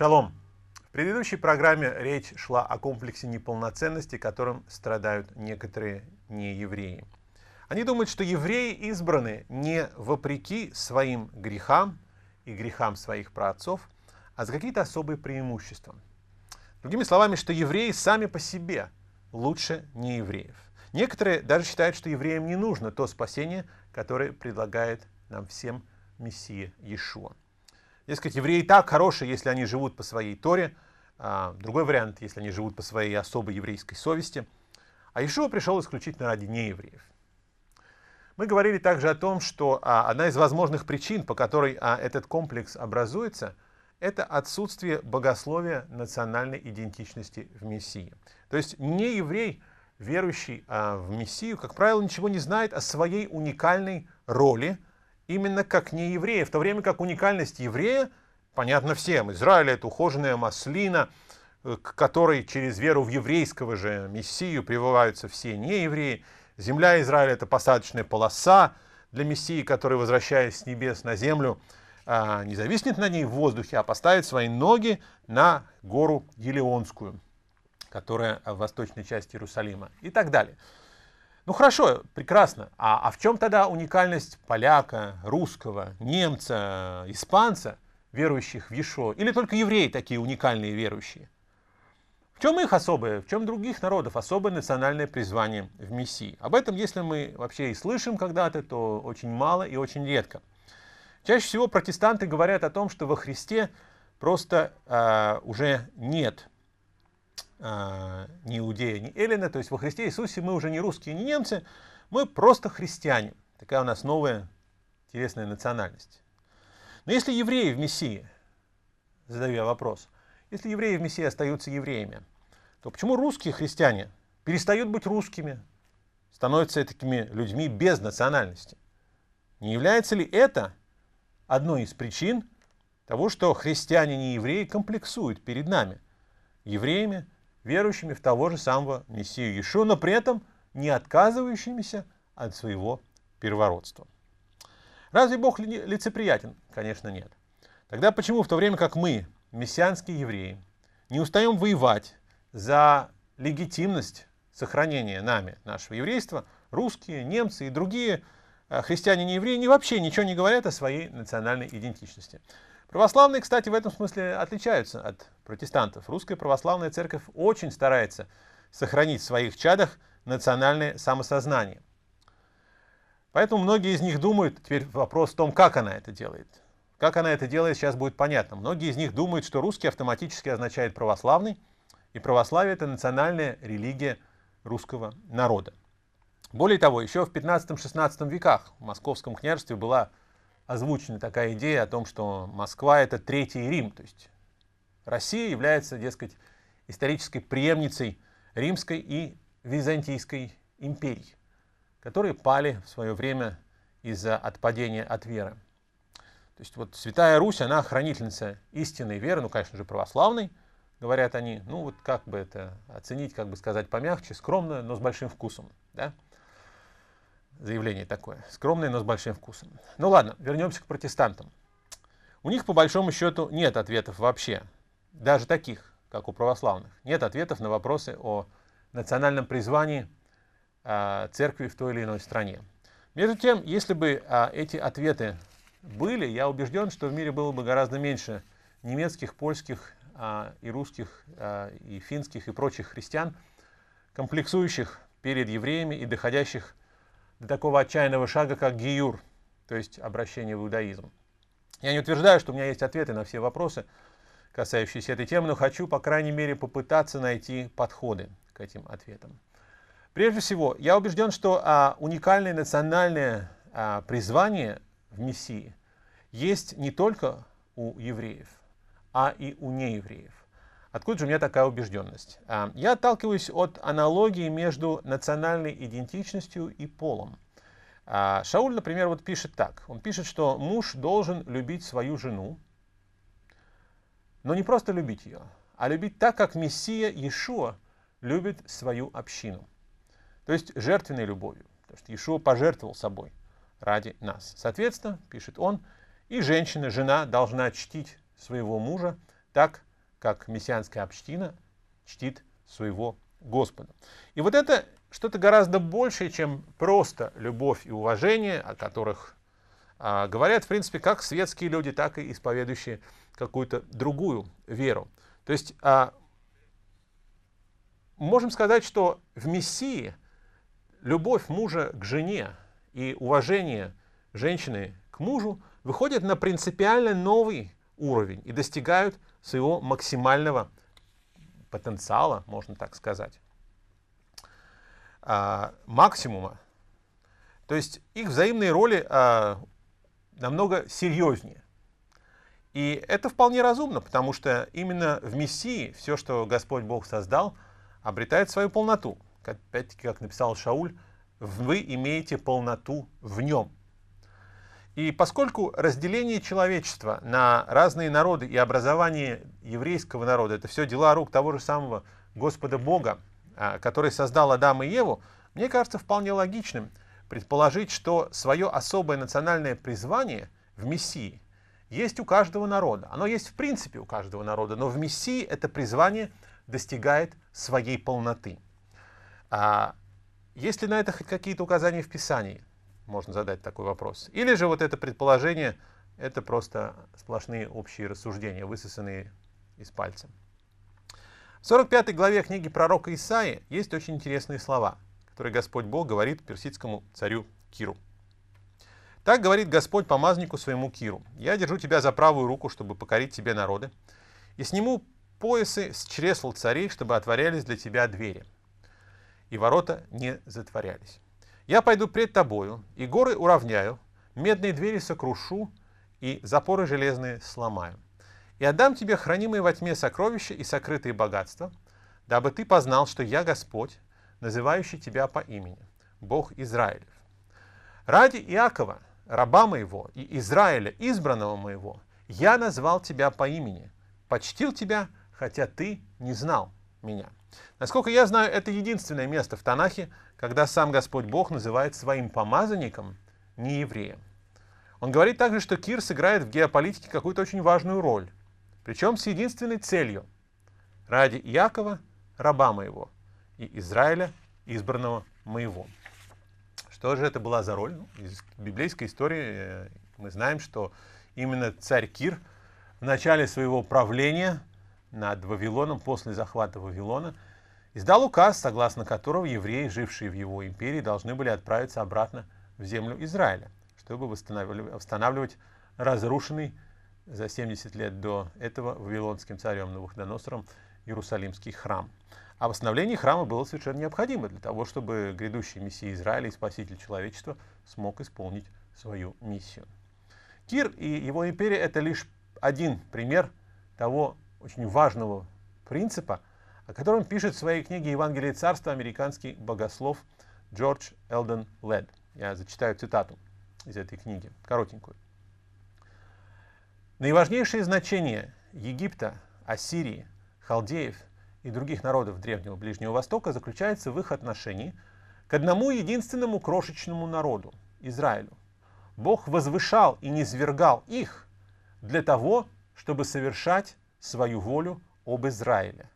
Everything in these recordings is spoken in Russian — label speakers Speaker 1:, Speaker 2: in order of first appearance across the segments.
Speaker 1: Шалом! В предыдущей программе речь шла о комплексе неполноценности, которым страдают некоторые неевреи. Они думают, что евреи избраны не вопреки своим грехам и грехам своих праотцов, а за какие-то особые преимущества. Другими словами, что евреи сами по себе лучше неевреев. Некоторые даже считают, что евреям не нужно то спасение, которое предлагает нам всем Мессия Иешуа. Дескать, евреи так хорошие, если они живут по своей Торе. А, другой вариант, если они живут по своей особой еврейской совести. А Ишуа пришел исключительно ради неевреев. Мы говорили также о том, что а, одна из возможных причин, по которой а, этот комплекс образуется, это отсутствие богословия национальной идентичности в Мессии. То есть не еврей, верующий а, в Мессию, как правило, ничего не знает о своей уникальной роли – именно как не еврея, в то время как уникальность еврея понятно всем. Израиль это ухоженная маслина, э, к которой через веру в еврейского же Мессию прививаются все неевреи. Земля Израиля это посадочная полоса для Мессии, который, возвращаясь с небес на землю, а, не зависнет на ней в воздухе, а поставит свои ноги на гору Елеонскую, которая в восточной части Иерусалима и так далее. Ну хорошо, прекрасно. А, а в чем тогда уникальность поляка, русского, немца, испанца, верующих в Ешо? Или только евреи такие уникальные верующие? В чем их особое, в чем других народов особое национальное призвание в Мессии? Об этом, если мы вообще и слышим когда-то, то очень мало и очень редко. Чаще всего протестанты говорят о том, что во Христе просто э, уже нет э, а, ни иудеи, ни эллины. То есть во Христе Иисусе мы уже не русские, не немцы, мы просто христиане. Такая у нас новая интересная национальность. Но если евреи в Мессии, задаю я вопрос, если евреи в Мессии остаются евреями, то почему русские христиане перестают быть русскими, становятся такими людьми без национальности? Не является ли это одной из причин того, что христиане не евреи комплексуют перед нами, евреями, верующими в того же самого Мессию Иешуа, но при этом не отказывающимися от своего первородства. Разве Бог лицеприятен? Конечно, нет. Тогда почему в то время, как мы, мессианские евреи, не устаем воевать за легитимность сохранения нами нашего еврейства, русские, немцы и другие э, христиане евреи не вообще ничего не говорят о своей национальной идентичности. Православные, кстати, в этом смысле отличаются от протестантов. Русская православная церковь очень старается сохранить в своих чадах национальное самосознание. Поэтому многие из них думают, теперь вопрос в том, как она это делает. Как она это делает, сейчас будет понятно. Многие из них думают, что русский автоматически означает православный, и православие – это национальная религия русского народа. Более того, еще в 15-16 веках в Московском княжестве была озвучена такая идея о том, что Москва — это Третий Рим, то есть Россия является, дескать, исторической преемницей Римской и Византийской империй, которые пали в свое время из-за отпадения от веры. То есть вот Святая Русь, она хранительница истинной веры, ну, конечно же, православной, говорят они. Ну, вот как бы это оценить, как бы сказать помягче, скромно, но с большим вкусом, да? Заявление такое. Скромное, но с большим вкусом. Ну ладно, вернемся к протестантам. У них, по большому счету, нет ответов вообще. Даже таких, как у православных. Нет ответов на вопросы о национальном призвании э, церкви в той или иной стране. Между тем, если бы э, эти ответы были, я убежден, что в мире было бы гораздо меньше немецких, польских э, и русских, э, и финских и прочих христиан, комплексующих перед евреями и доходящих до такого отчаянного шага, как гиюр, то есть обращение в иудаизм. Я не утверждаю, что у меня есть ответы на все вопросы, касающиеся этой темы, но хочу, по крайней мере, попытаться найти подходы к этим ответам. Прежде всего, я убежден, что а, уникальное национальное а, призвание в Мессии есть не только у евреев, а и у неевреев. Откуда же у меня такая убежденность? А, я отталкиваюсь от аналогии между национальной идентичностью и полом. А, Шауль, например, вот пишет так. Он пишет, что муж должен любить свою жену, но не просто любить ее, а любить так, как Мессия Иешуа любит свою общину. То есть жертвенной любовью. Потому что Иешуа пожертвовал собой ради нас. Соответственно, пишет он, и женщина, жена должна чтить своего мужа так, как мессианская община чтит своего Господа. И вот это что-то гораздо большее, чем просто любовь и уважение, о которых а, говорят, в принципе, как светские люди, так и исповедующие какую-то другую веру. То есть а, можем сказать, что в Мессии любовь мужа к жене и уважение женщины к мужу выходят на принципиально новый уровень и достигают с его максимального потенциала, можно так сказать, а, максимума. То есть их взаимные роли а, намного серьезнее. И это вполне разумно, потому что именно в Мессии все, что Господь Бог создал, обретает свою полноту. Опять-таки, как написал Шауль, вы имеете полноту в нем. И поскольку разделение человечества на разные народы и образование еврейского народа – это все дела рук того же самого Господа Бога, а, который создал Адама и Еву, мне кажется вполне логичным предположить, что свое особое национальное призвание в Мессии есть у каждого народа. Оно есть в принципе у каждого народа, но в Мессии это призвание достигает своей полноты. А есть ли на это хоть какие-то указания в Писании? можно задать такой вопрос. Или же вот это предположение — это просто сплошные общие рассуждения, высосанные из пальца. В 45 главе книги пророка Исаи есть очень интересные слова, которые Господь Бог говорит персидскому царю Киру. Так говорит Господь помазнику своему Киру. «Я держу тебя за правую руку, чтобы покорить тебе народы, и сниму поясы с чресла царей, чтобы отворялись для тебя двери, и ворота не затворялись». Я пойду пред тобою, и горы уравняю, медные двери сокрушу, и запоры железные сломаю. И отдам тебе хранимые во тьме сокровища и сокрытые богатства, дабы ты познал, что я Господь, называющий тебя по имени, Бог Израилев. Ради Иакова, раба моего, и Израиля, избранного моего, я назвал тебя по имени, почтил тебя, хотя ты не знал меня. Насколько я знаю, это единственное место в Танахе, когда сам Господь Бог называет своим помазанником не евреем. Он говорит также, что Кир сыграет в геополитике какую-то очень важную роль, причем с единственной целью – ради Иакова, раба моего, и Израиля, избранного моего. Что же это была за роль? Ну, из библейской истории э, мы знаем, что именно царь Кир в начале своего правления – над Вавилоном после захвата Вавилона, издал указ, согласно которого евреи, жившие в его империи, должны были отправиться обратно в землю Израиля, чтобы восстанавливать разрушенный за 70 лет до этого вавилонским царем Навуходоносором Иерусалимский храм. А восстановление храма было совершенно необходимо для того, чтобы грядущий Мессия Израиля и Спаситель человечества смог исполнить свою миссию. Кир и его империя – это лишь один пример того, очень важного принципа, о котором пишет в своей книге «Евангелие царства» американский богослов Джордж Элден Лед. Я зачитаю цитату из этой книги, коротенькую. Наиважнейшее значение Египта, Ассирии, Халдеев и других народов Древнего Ближнего Востока заключается в их отношении к одному единственному крошечному народу – Израилю. Бог возвышал и низвергал их для того, чтобы совершать свою волю об Израиле.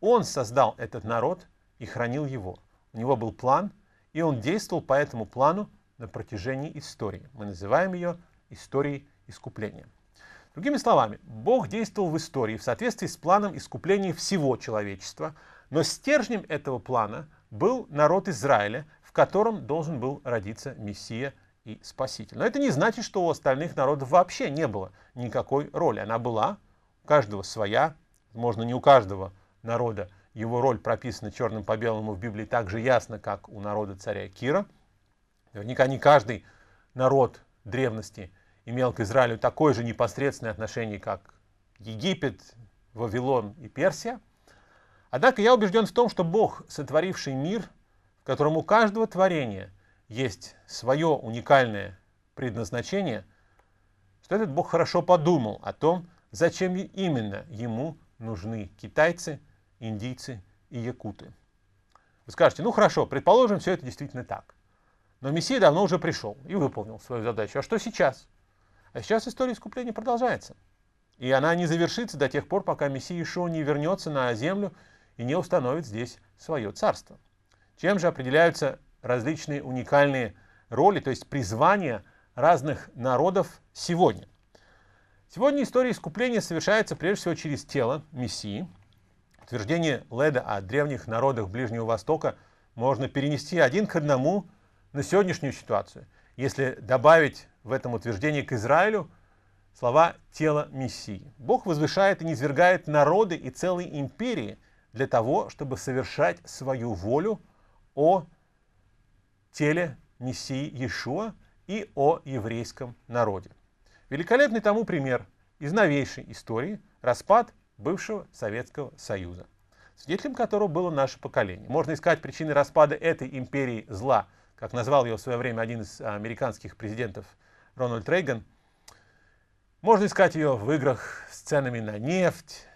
Speaker 1: Он создал этот народ и хранил его. У него был план, и он действовал по этому плану на протяжении истории. Мы называем ее историей искупления. Другими словами, Бог действовал в истории в соответствии с планом искупления всего человечества, но стержнем этого плана был народ Израиля, в котором должен был родиться Мессия и Спаситель. Но это не значит, что у остальных народов вообще не было никакой роли. Она была, каждого своя, можно не у каждого народа его роль прописана черным по белому в Библии так же ясно, как у народа царя Кира. Наверняка не каждый народ древности имел к Израилю такое же непосредственное отношение, как Египет, Вавилон и Персия. Однако я убежден в том, что Бог, сотворивший мир, в котором у каждого творения есть свое уникальное предназначение, что этот Бог хорошо подумал о том, Зачем именно ему нужны китайцы, индийцы и якуты? Вы скажете, ну хорошо, предположим, все это действительно так. Но Мессия давно уже пришел и выполнил свою задачу. А что сейчас? А сейчас история искупления продолжается. И она не завершится до тех пор, пока Мессия еще не вернется на землю и не установит здесь свое царство. Чем же определяются различные уникальные роли, то есть призвания разных народов сегодня – Сегодня история искупления совершается прежде всего через тело Мессии. Утверждение Леда о древних народах Ближнего Востока можно перенести один к одному на сегодняшнюю ситуацию, если добавить в этом утверждение к Израилю слова «тело Мессии». Бог возвышает и низвергает народы и целые империи для того, чтобы совершать свою волю о теле Мессии Иешуа и о еврейском народе. Великолепный тому пример из новейшей истории – распад бывшего Советского Союза, свидетелем которого было наше поколение. Можно искать причины распада этой империи зла, как назвал ее в свое время один из американских президентов Рональд Рейган. Можно искать ее в играх с ценами на нефть,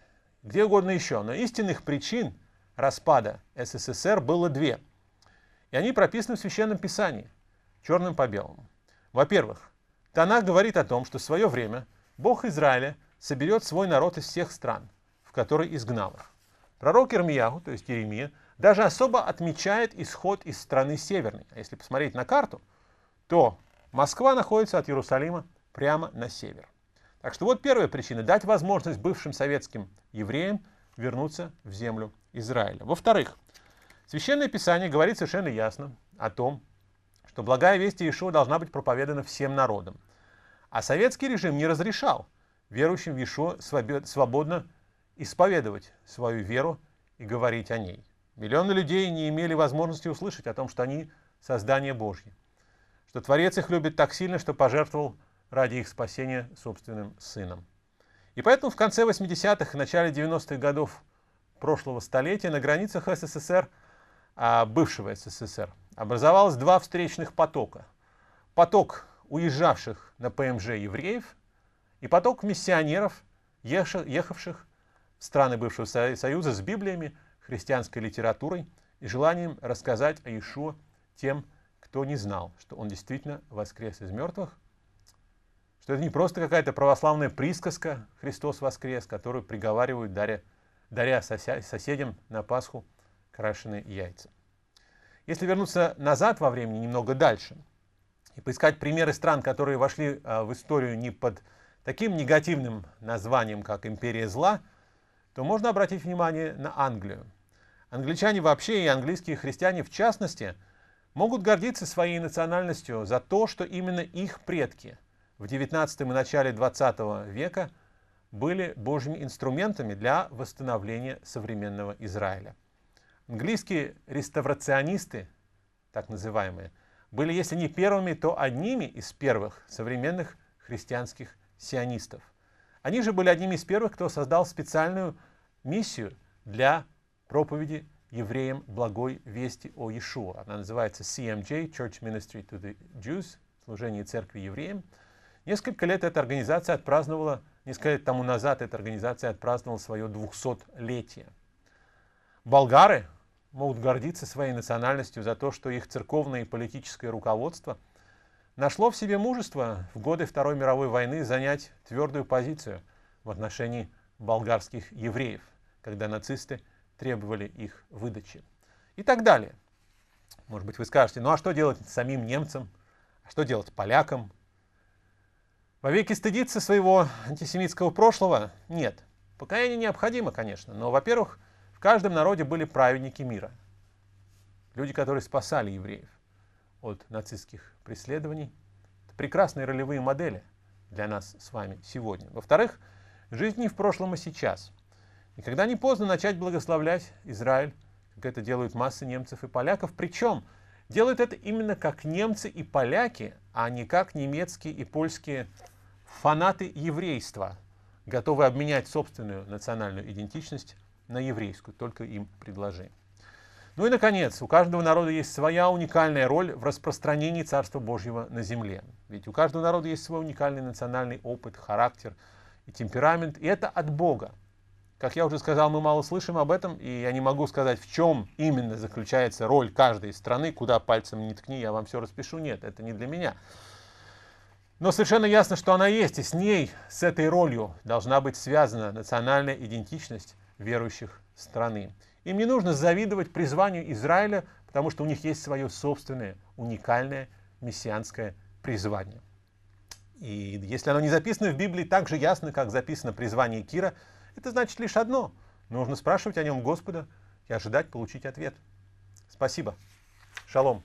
Speaker 1: где угодно еще, но истинных причин распада СССР было две. И они прописаны в Священном Писании, черным по белому. Во-первых, Танах говорит о том, что в свое время Бог Израиля соберет свой народ из всех стран, в которые изгнал их. Пророк Ирмияху, то есть Иеремия, даже особо отмечает исход из страны северной. А если посмотреть на карту, то Москва находится от Иерусалима прямо на север. Так что вот первая причина – дать возможность бывшим советским евреям вернуться в землю Израиля. Во-вторых, Священное Писание говорит совершенно ясно о том, что благая весть Иешуа должна быть проповедана всем народам. А советский режим не разрешал верующим в Иешуа свободно исповедовать свою веру и говорить о ней. Миллионы людей не имели возможности услышать о том, что они создание Божье, что Творец их любит так сильно, что пожертвовал ради их спасения собственным сыном. И поэтому в конце 80-х и начале 90-х годов прошлого столетия на границах СССР, а, бывшего СССР, образовалось два встречных потока. Поток уезжавших на ПМЖ евреев и поток миссионеров, ехавших в страны бывшего Союза с Библиями, христианской литературой и желанием рассказать о Иешуа тем, кто не знал, что он действительно воскрес из мертвых, что это не просто какая-то православная присказка «Христос воскрес», которую приговаривают, даря, даря соседям на Пасху крашеные яйца. Если вернуться назад во времени, немного дальше, и поискать примеры стран, которые вошли а, в историю не под таким негативным названием, как «Империя зла», то можно обратить внимание на Англию. Англичане вообще и английские христиане в частности могут гордиться своей национальностью за то, что именно их предки в XIX и начале XX века были божьими инструментами для восстановления современного Израиля. Английские реставрационисты, так называемые, были, если не первыми, то одними из первых современных христианских сионистов. Они же были одними из первых, кто создал специальную миссию для проповеди евреям благой вести о Иешуа. Она называется CMJ, Church Ministry to the Jews, служение церкви евреям. Несколько лет эта организация отпраздновала, несколько лет тому назад эта организация отпраздновала свое 200-летие. Болгары могут гордиться своей национальностью за то, что их церковное и политическое руководство нашло в себе мужество в годы Второй мировой войны занять твердую позицию в отношении болгарских евреев, когда нацисты требовали их выдачи. И так далее. Может быть, вы скажете, ну а что делать самим немцам? А что делать полякам? Вовеки стыдиться своего антисемитского прошлого? Нет. Покаяние необходимо, конечно. Но, во-первых, каждом народе были праведники мира. Люди, которые спасали евреев от нацистских преследований. Это прекрасные ролевые модели для нас с вами сегодня. Во-вторых, жизнь не в прошлом, а сейчас. Никогда не поздно начать благословлять Израиль, как это делают массы немцев и поляков. Причем делают это именно как немцы и поляки, а не как немецкие и польские фанаты еврейства, готовые обменять собственную национальную идентичность на еврейскую, только им предложи. Ну и, наконец, у каждого народа есть своя уникальная роль в распространении Царства Божьего на земле. Ведь у каждого народа есть свой уникальный национальный опыт, характер и темперамент, и это от Бога. Как я уже сказал, мы мало слышим об этом, и я не могу сказать, в чем именно заключается роль каждой страны, куда пальцем не ткни, я вам все распишу. Нет, это не для меня. Но совершенно ясно, что она есть, и с ней, с этой ролью должна быть связана национальная идентичность, верующих страны. Им не нужно завидовать призванию Израиля, потому что у них есть свое собственное, уникальное мессианское призвание. И если оно не записано в Библии так же ясно, как записано призвание Кира, это значит лишь одно. Нужно спрашивать о нем Господа и ожидать получить ответ. Спасибо. Шалом.